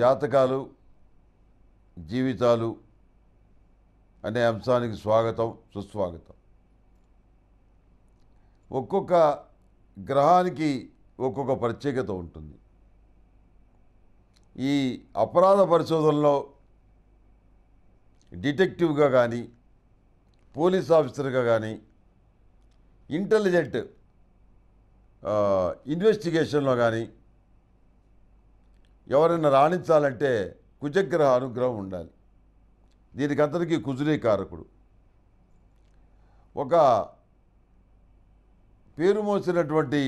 జాతకాలు జీవితాలు అనే అంశానికి స్వాగతం సుస్వాగతం ఒక్కొక్క గ్రహానికి ఒక్కొక్క ప్రత్యేకత ఉంటుంది ఈ అపరాధ పరిశోధనలో డిటెక్టివ్గా కానీ పోలీస్ ఆఫీసర్గా కానీ ఇంటెలిజెంట్ ఇన్వెస్టిగేషన్లో కానీ ఎవరైనా రాణించాలంటే కుజగ్రహ అనుగ్రహం ఉండాలి దీనికి అతనికి కుజులే కారకుడు ఒక పేరు మోసినటువంటి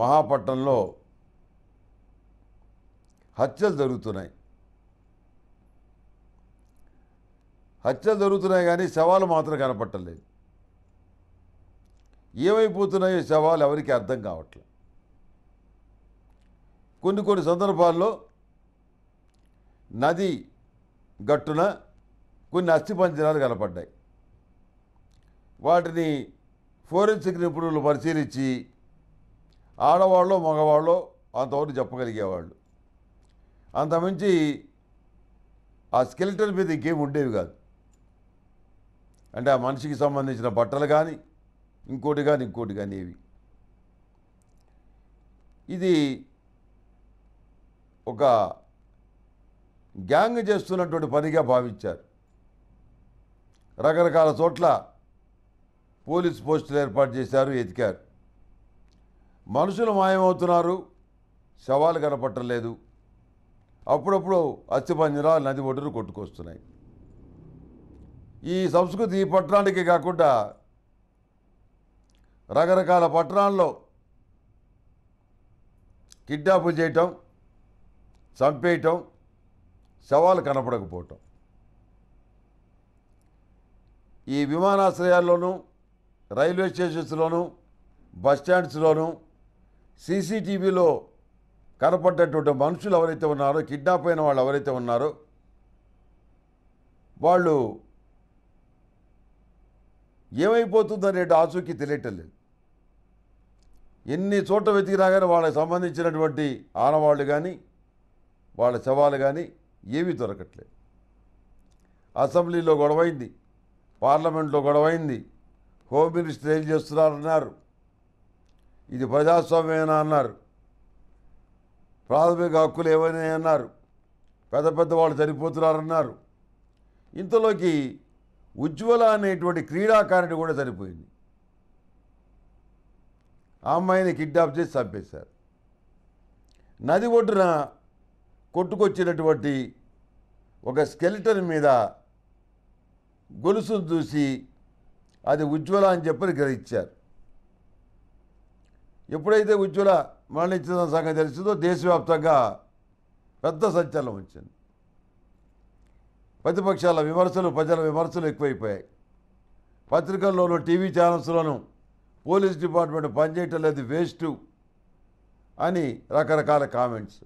మహాపట్నంలో హత్యలు జరుగుతున్నాయి హత్యలు జరుగుతున్నాయి కానీ శవాలు మాత్రం కనపట్టలేదు ఏమైపోతున్నాయో శవాలు ఎవరికి అర్థం కావట్లేదు కొన్ని కొన్ని సందర్భాల్లో నది గట్టున కొన్ని అస్థిపంజరాలు కనపడ్డాయి వాటిని ఫోరెన్సిక్ నిపుణులు పరిశీలించి ఆడవాళ్ళు మగవాళ్ళు అంతవరకు చెప్పగలిగేవాళ్ళు అంతమించి ఆ స్కెలిటన్ మీద ఇంకేం ఉండేవి కాదు అంటే ఆ మనిషికి సంబంధించిన బట్టలు కానీ ఇంకోటి కానీ ఇంకోటి కానీ ఇది ఒక గ్యాంగ్ చేస్తున్నటువంటి పనిగా భావించారు రకరకాల చోట్ల పోలీస్ పోస్టులు ఏర్పాటు చేశారు ఎతికారు మనుషులు మాయమవుతున్నారు శవాలు కనపట్టలేదు అప్పుడప్పుడు అస్థిపంజరాలు నది ఒడ్డును కొట్టుకొస్తున్నాయి ఈ సంస్కృతి ఈ పట్టణానికి కాకుండా రకరకాల పట్టణాల్లో కిడ్నాపులు చేయటం చంపేయటం శవాలు కనపడకపోవటం ఈ విమానాశ్రయాల్లోనూ రైల్వే స్టేషన్స్లోనూ బస్టాండ్స్లోనూ సీసీటీవీలో కనపడ్డటువంటి మనుషులు ఎవరైతే ఉన్నారో కిడ్నాప్ అయిన వాళ్ళు ఎవరైతే ఉన్నారో వాళ్ళు ఏమైపోతుందనేటి ఆచూకీ తెలియటం లేదు ఎన్ని చోట్ల వెతికినా కానీ వాళ్ళకి సంబంధించినటువంటి ఆనవాళ్ళు కానీ వాళ్ళ శవాలు కానీ ఏమీ దొరకట్లేదు అసెంబ్లీలో గొడవైంది పార్లమెంట్లో గొడవైంది హోమ్ మినిస్టర్ ఏం చేస్తున్నారన్నారు ఇది ప్రజాస్వామ్యమేనా అన్నారు ప్రాథమిక హక్కులు ఏమైనా అన్నారు పెద్ద పెద్ద వాళ్ళు చనిపోతున్నారన్నారు ఇంతలోకి ఉజ్వల అనేటువంటి క్రీడాకారిణి కూడా చనిపోయింది ఆ అమ్మాయిని కిడ్నాప్ చేసి చంపేశారు నది ఒడ్డున కొట్టుకొచ్చినటువంటి ఒక స్కెలిటన్ మీద గొలుసును చూసి అది ఉజ్వల అని చెప్పని గ్రహించారు ఎప్పుడైతే ఉజ్వల మరణించిన సంగతి తెలిసిందో దేశవ్యాప్తంగా పెద్ద సంచలనం వచ్చింది ప్రతిపక్షాల విమర్శలు ప్రజల విమర్శలు ఎక్కువైపోయాయి పత్రికల్లోనూ టీవీ ఛానల్స్లోనూ పోలీస్ డిపార్ట్మెంట్ పనిచేయటం లేదు వేస్టు అని రకరకాల కామెంట్స్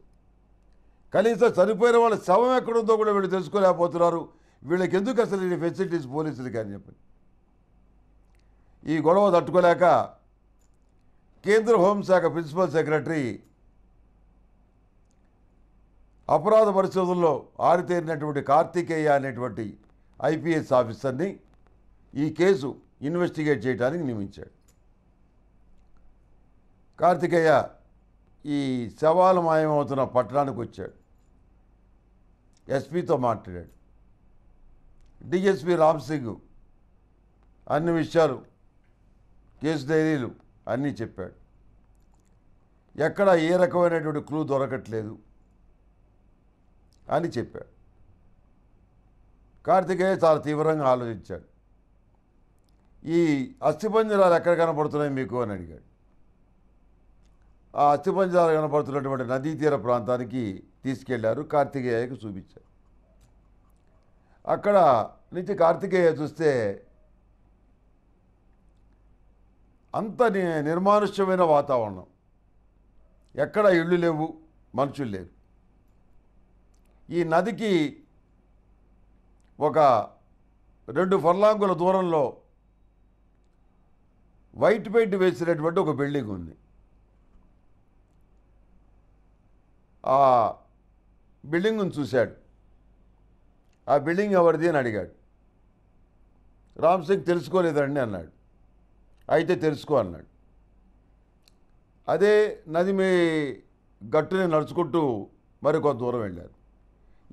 కనీసం చనిపోయిన వాళ్ళ శవం ఎక్కడుందో కూడా వీళ్ళు తెలుసుకోలేకపోతున్నారు వీళ్ళకి ఎందుకు అసలు ఈ ఫెసిలిటీస్ పోలీసులు కానీ చెప్పండి ఈ గొడవ తట్టుకోలేక కేంద్ర హోంశాఖ ప్రిన్సిపల్ సెక్రటరీ అపరాధ పరిశోధనలో ఆరితేరినటువంటి కార్తికేయ అనేటువంటి ఐపీఎస్ ఆఫీసర్ని ఈ కేసు ఇన్వెస్టిగేట్ చేయడానికి నియమించాడు కార్తికేయ ఈ శవాలు మాయమవుతున్న పట్టణానికి వచ్చాడు ఎస్పీతో మాట్లాడాడు డిఎస్పీ రామ్ సింగ్ అన్ని విషయాలు కేసు డైరీలు అన్నీ చెప్పాడు ఎక్కడ ఏ రకమైనటువంటి క్లూ దొరకట్లేదు అని చెప్పాడు కార్తికేయ చాలా తీవ్రంగా ఆలోచించాడు ఈ అస్థిపంజరాలు ఎక్కడ కనపడుతున్నాయి మీకు అని అడిగాడు ఆ అస్థిపంజాలు కనపడుతున్నటువంటి నదీ తీర ప్రాంతానికి తీసుకెళ్లారు కార్తికేయకు చూపించారు అక్కడ నుంచి కార్తికేయ చూస్తే అంత నిర్మానుష్యమైన వాతావరణం ఎక్కడ ఇళ్ళు లేవు మనుషులు లేరు ఈ నదికి ఒక రెండు ఫర్లాంగుల దూరంలో వైట్ పెయింట్ వేసినటువంటి ఒక బిల్డింగ్ ఉంది ఆ బిల్డింగ్ను చూశాడు ఆ బిల్డింగ్ ఎవరిది అని అడిగాడు రామ్ సింగ్ తెలుసుకోలేదండి అన్నాడు అయితే తెలుసుకో అన్నాడు అదే నది మీ గట్టుని నడుచుకుంటూ మరికొంత దూరం వెళ్ళారు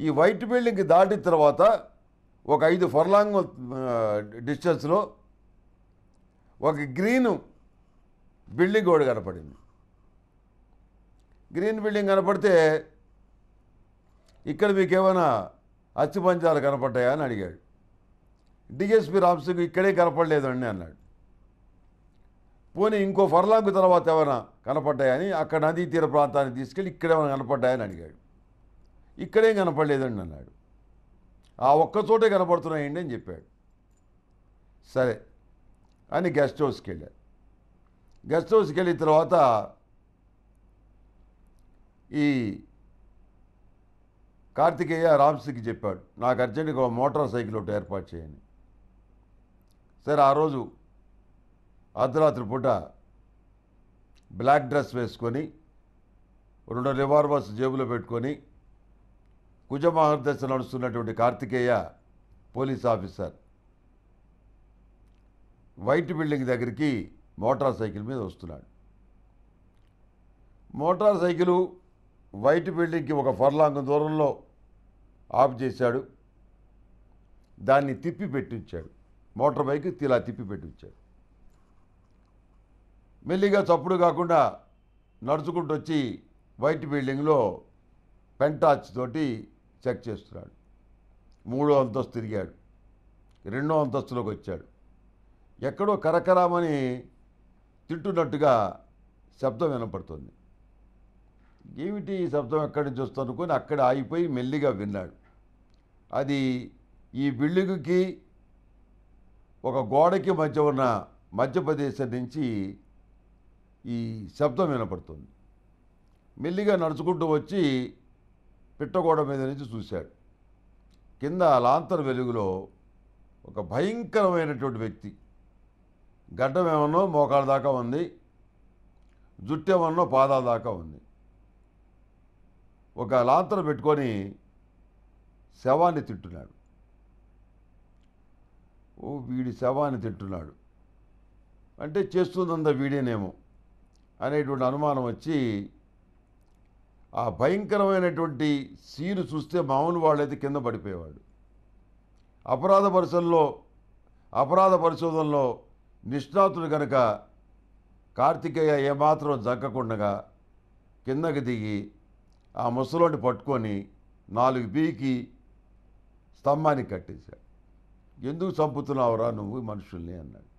ఈ వైట్ బిల్డింగ్ దాటిన తర్వాత ఒక ఐదు ఫర్లాంగ్ డిస్టెన్స్లో ఒక గ్రీన్ బిల్డింగ్ కూడా కనపడింది గ్రీన్ బిల్డింగ్ కనపడితే ఇక్కడ మీకు ఏమైనా అచ్చిపంచాలు కనపడ్డాయా అని అడిగాడు డిఎస్పి రామ్సింగ్ ఇక్కడే కనపడలేదండి అన్నాడు పోనీ ఇంకో ఫర్లాంగ్ తర్వాత ఏమైనా కనపడ్డాయని అక్కడ నదీ తీర ప్రాంతాన్ని తీసుకెళ్ళి ఇక్కడేమైనా కనపడ్డాయని అడిగాడు ఇక్కడేం కనపడలేదండి అన్నాడు ఆ ఒక్క చోటే కనపడుతున్నాయండి అని చెప్పాడు సరే అని గెస్ట్ హౌస్కి వెళ్ళాడు గెస్ట్ హౌస్కి వెళ్ళిన తర్వాత ఈ కార్తికేయ రామ్స్కి చెప్పాడు నాకు అర్జెంటుగా మోటార్ సైకిల్ ఒకటి ఏర్పాటు చేయండి సరే ఆ రోజు అర్ధరాత్రి పూట బ్లాక్ డ్రెస్ వేసుకొని రెండు రివార్వర్స్ జేబులో పెట్టుకొని కుజమహర్దశ నడుస్తున్నటువంటి Karthikeya police officer white building దగ్గరికి మోటార్ సైకిల్ మీద వస్తున్నాడు మోటార్ సైకిలు వైట్ బిల్డింగ్కి ఒక ఫర్లాంగ్ దూరంలో ఆఫ్ చేశాడు దాన్ని తిప్పి పెట్టించాడు మోటార్ బైక్ ఇలా తిప్పి పెట్టించాడు మెల్లిగా చప్పుడు కాకుండా నడుచుకుంటూ వచ్చి వైట్ బిల్డింగ్లో పెంటాచ్ తోటి చెక్ చేస్తున్నాడు మూడో అంతస్తు తిరిగాడు రెండో అంతస్తులోకి వచ్చాడు ఎక్కడో కరకరామని తింటున్నట్టుగా శబ్దం వినపడుతుంది ఏమిటి ఈ శబ్దం ఎక్కడి నుంచి అనుకుని అక్కడ ఆగిపోయి మెల్లిగా విన్నాడు అది ఈ బిల్డింగ్కి ఒక గోడకి మధ్య ఉన్న మధ్యప్రదేశం నుంచి ఈ శబ్దం వినపడుతుంది మెల్లిగా నడుచుకుంటూ వచ్చి పిట్టగోడ మీద నుంచి చూశాడు కింద లాంతర్ వెలుగులో ఒక భయంకరమైనటువంటి వ్యక్తి గడ్డమేమన్నో మోకాళ్ళ దాకా ఉంది జుట్టేమన్నో పాదాల దాకా ఉంది ఒక లాంతను పెట్టుకొని శవాన్ని తింటున్నాడు ఓ వీడి శవాన్ని తింటున్నాడు అంటే చేస్తుందంత వీడేనేమో అనేటువంటి అనుమానం వచ్చి ఆ భయంకరమైనటువంటి సీను చూస్తే మామూలు వాళ్ళైతే కింద పడిపోయేవాడు అపరాధ పరిశోధనలో అపరాధ పరిశోధనలో నిష్ణాతుడు కనుక కార్తికేయ ఏమాత్రం జక్కకుండగా కిందకి దిగి ఆ ముసలోని పట్టుకొని నాలుగు పీకి స్తంభానికి కట్టేశాడు ఎందుకు చంపుతున్నావురా నువ్వు మనుషుల్ని అన్నాడు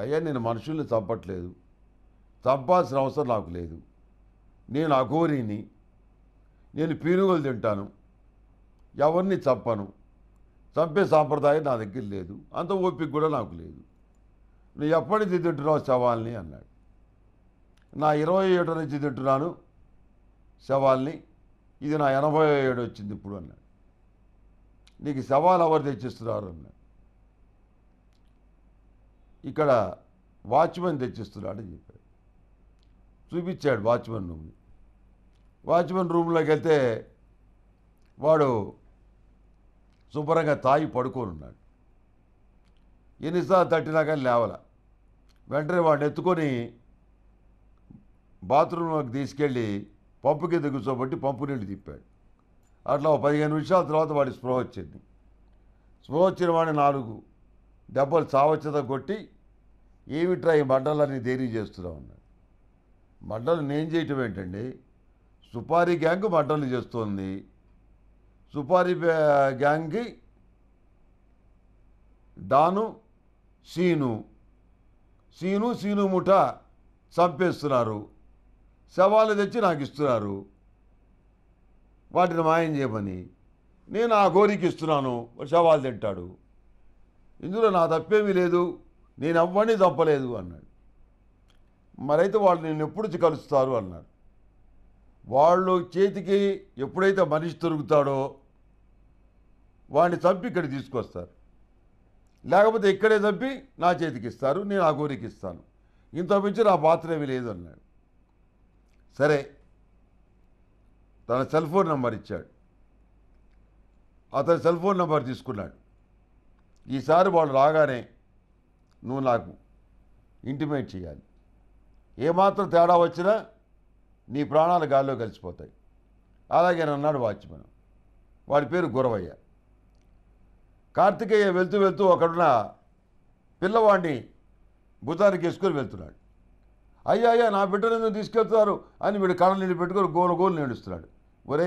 అయ్యా నేను మనుషుల్ని చంపట్లేదు చంపాల్సిన అవసరం నాకు లేదు నేను అఘోరిని నేను పీనుగోలు తింటాను ఎవరిని చంపను చంపే సాంప్రదాయం నా దగ్గర లేదు అంత ఓపిక కూడా నాకు లేదు నువ్వు ఎప్పటి నుంచి తింటున్నావు శవాల్ని అన్నాడు నా ఇరవై ఏడు నుంచి తింటున్నాను శవాల్ని ఇది నా ఎనభై ఏడు వచ్చింది ఇప్పుడు అన్నాడు నీకు సవాల్ ఎవరు తెచ్చిస్తున్నారు అన్నాడు ఇక్కడ వాచ్మెన్ తెచ్చిస్తున్నాడు అని చెప్పాడు చూపించాడు వాచ్మెన్ రూమ్ని వాచ్మెన్ రూమ్లోకి వెళ్తే వాడు శుభ్రంగా తాగి పడుకొని ఉన్నాడు ఎన్నిసార్లు తట్టినా కానీ లేవల వెంటనే వాడిని ఎత్తుకొని బాత్రూంలోకి తీసుకెళ్ళి పంపు కింద కూర్చోబట్టి పంపు నీళ్ళు తిప్పాడు అట్లా ఒక పదిహేను నిమిషాల తర్వాత వాడి స్పృహ వచ్చింది స్పృహ వచ్చిన వాడిని నాలుగు దెబ్బలు చావచ్చత కొట్టి ఏమిట్రా ఈ మండలాన్ని దేని చేస్తున్నావు అన్నాడు మండలు నేను చేయటం ఏంటండి సుపారీ గ్యాంగ్ మండలు చేస్తోంది సుపారీ గ్యాంగ్కి డాను సీను సీను సీను ముఠా చంపేస్తున్నారు శవాలు తెచ్చి నాకు ఇస్తున్నారు వాటిని మాయం చేయమని నేను ఆ కోరిక ఇస్తున్నాను సవాలు తింటాడు ఇందులో నా తప్పేమీ లేదు నేను అవ్వని తప్పలేదు అన్నాడు మరైతే వాళ్ళు నేను ఎప్పుడు కలుస్తారు అన్నారు వాళ్ళు చేతికి ఎప్పుడైతే మనిషి దొరుకుతాడో వాడిని చంపి ఇక్కడ తీసుకొస్తారు లేకపోతే ఇక్కడే చంపి నా చేతికి ఇస్తారు నేను ఆ గోరికి ఇస్తాను ఇంత మించి నా పాత్ర ఏమీ లేదు అన్నాడు సరే తన సెల్ ఫోన్ నెంబర్ ఇచ్చాడు అతని సెల్ ఫోన్ నెంబర్ తీసుకున్నాడు ఈసారి వాళ్ళు రాగానే నువ్వు నాకు ఇంటిమేట్ చేయాలి ఏమాత్రం తేడా వచ్చినా నీ ప్రాణాలు గాల్లో కలిసిపోతాయి అలాగే అన్నాడు వాచ్మెన్ వాడి పేరు గురవయ్య కార్తికేయ వెళ్తూ వెళ్తూ ఒకడున్న పిల్లవాడిని భూతానికి వేసుకొని వెళ్తున్నాడు అయ్యా అయ్యా నా బిడ్డను తీసుకెళ్తారు అని వీడు కళ్ళ నీళ్ళు పెట్టుకొని గోలు గోలు నేడుస్తున్నాడు ఒరే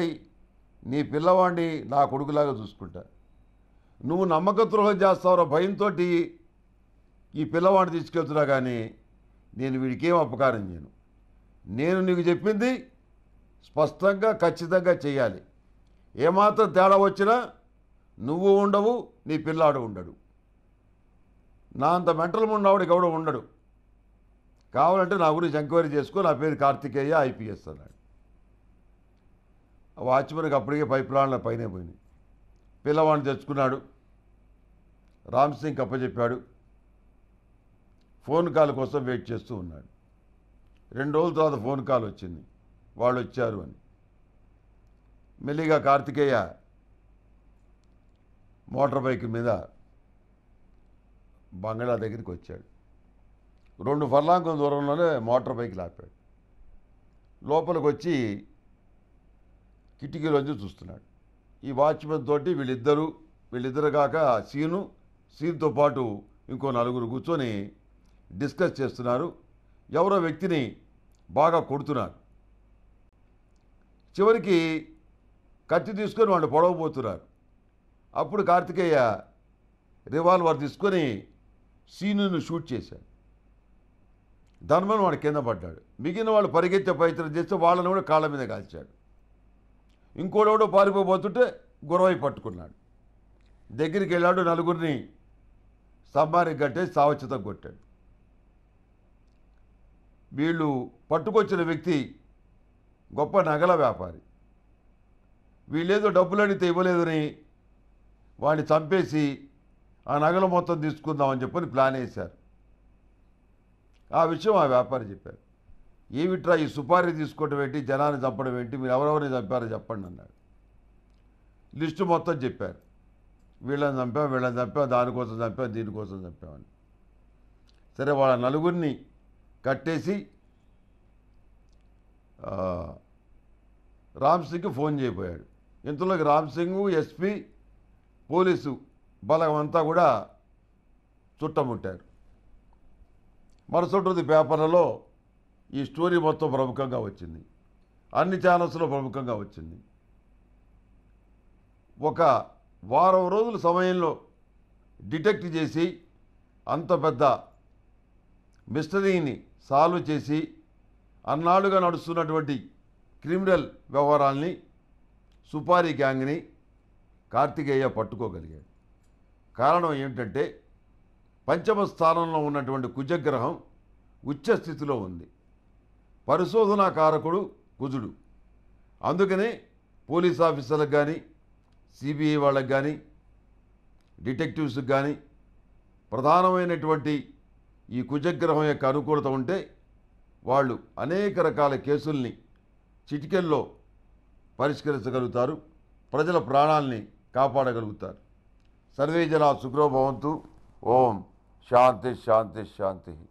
నీ పిల్లవాడిని నా కొడుకులాగా చూసుకుంటా నువ్వు ద్రోహం చేస్తావరో భయంతో ఈ పిల్లవాడిని తీసుకెళ్తున్నా కానీ నేను వీడికి ఏం అపకారం చేయను నేను నీకు చెప్పింది స్పష్టంగా ఖచ్చితంగా చేయాలి ఏమాత్రం తేడా వచ్చినా నువ్వు ఉండవు నీ పిల్లాడు ఉండడు నా అంత మెంటల్ ఉన్నవాడికి ఎవడు ఉండడు కావాలంటే నా గురించి ఎంక్వైరీ చేసుకో నా పేరు కార్తికేయ ఐపీఎస్ అన్నాడు వాచ్మెన్కి అప్పటికే పై ప్లాన్ల పైన పోయినాయి పిల్లవాడిని తెచ్చుకున్నాడు రామ్ సింగ్ కప్పచెప్పాడు ఫోన్ కాల్ కోసం వెయిట్ చేస్తూ ఉన్నాడు రెండు రోజుల తర్వాత ఫోన్ కాల్ వచ్చింది వాళ్ళు వచ్చారు అని మెల్లిగా కార్తికేయ మోటార్ బైక్ మీద బంగ్లా దగ్గరికి వచ్చాడు రెండు ఫర్లాంగం దూరంలోనే మోటార్ బైక్లు ఆపాడు లోపలికి వచ్చి కిటికీలోంచి చూస్తున్నాడు ఈ వాచ్మెన్ తోటి వీళ్ళిద్దరు వీళ్ళిద్దరు కాక సీను సీన్తో పాటు ఇంకో నలుగురు కూర్చొని డిస్కస్ చేస్తున్నారు ఎవరో వ్యక్తిని బాగా కొడుతున్నారు చివరికి కత్తి తీసుకొని వాళ్ళు పొడవబోతున్నారు అప్పుడు కార్తికేయ రివాల్వర్ తీసుకొని సీను షూట్ చేశాడు ధర్మం వాడు కింద పడ్డాడు మిగిలిన వాళ్ళు పరిగెత్తే ప్రయత్నం చేస్తే వాళ్ళని కూడా కాళ్ళ మీద కాల్చాడు ఇంకోడెవడో పారిపోబోతుంటే గురవై పట్టుకున్నాడు దగ్గరికి వెళ్ళాడు నలుగురిని స్తంభానికి కట్టేసి సావచ్చితం కొట్టాడు వీళ్ళు పట్టుకొచ్చిన వ్యక్తి గొప్ప నగల వ్యాపారి వీళ్ళేదో డబ్బులు అడిగితే ఇవ్వలేదని వాడిని చంపేసి ఆ నగలు మొత్తం తీసుకుందామని చెప్పని ప్లాన్ వేశారు ఆ విషయం ఆ వ్యాపారి చెప్పారు ఏమిట్రా ఈ సుపారీ తీసుకోవడం ఏంటి జనాన్ని చంపడం ఏంటి మీరు ఎవరెవరిని చంపారో చెప్పండి అన్నాడు లిస్టు మొత్తం చెప్పారు వీళ్ళని చంపాం వీళ్ళని చంపాం దానికోసం చంపాం దీనికోసం చంపామని సరే వాళ్ళ నలుగురిని కట్టేసి రామ్ సింగ్కి ఫోన్ చేయబోయాడు ఇంతలోకి రామ్ సింగ్ ఎస్పీ పోలీసు బలగం అంతా కూడా చుట్టముట్టారు మరుసటి రోజు పేపర్లలో ఈ స్టోరీ మొత్తం ప్రముఖంగా వచ్చింది అన్ని ఛానల్స్లో ప్రముఖంగా వచ్చింది ఒక వారం రోజుల సమయంలో డిటెక్ట్ చేసి అంత పెద్ద మిస్టరీని సాల్వ్ చేసి అన్నాళ్ళుగా నడుస్తున్నటువంటి క్రిమినల్ వ్యవహారాల్ని సుపారీ గ్యాంగ్ని కార్తికేయ పట్టుకోగలిగాడు కారణం ఏమిటంటే పంచమ స్థానంలో ఉన్నటువంటి కుజగ్రహం ఉచ్చస్థితిలో ఉంది పరిశోధనా కారకుడు కుజుడు అందుకనే పోలీస్ ఆఫీసర్లకు కానీ సిబిఐ వాళ్ళకు కానీ డిటెక్టివ్స్కి కానీ ప్రధానమైనటువంటి ఈ కుజగ్రహం యొక్క అనుకూలత ఉంటే వాళ్ళు అనేక రకాల కేసుల్ని చిటికెల్లో పరిష్కరించగలుగుతారు ప్రజల ప్రాణాల్ని కాపాడగలుగుతారు సర్వే జనా సుఖరోభవంతు ఓం शांति शांति शांति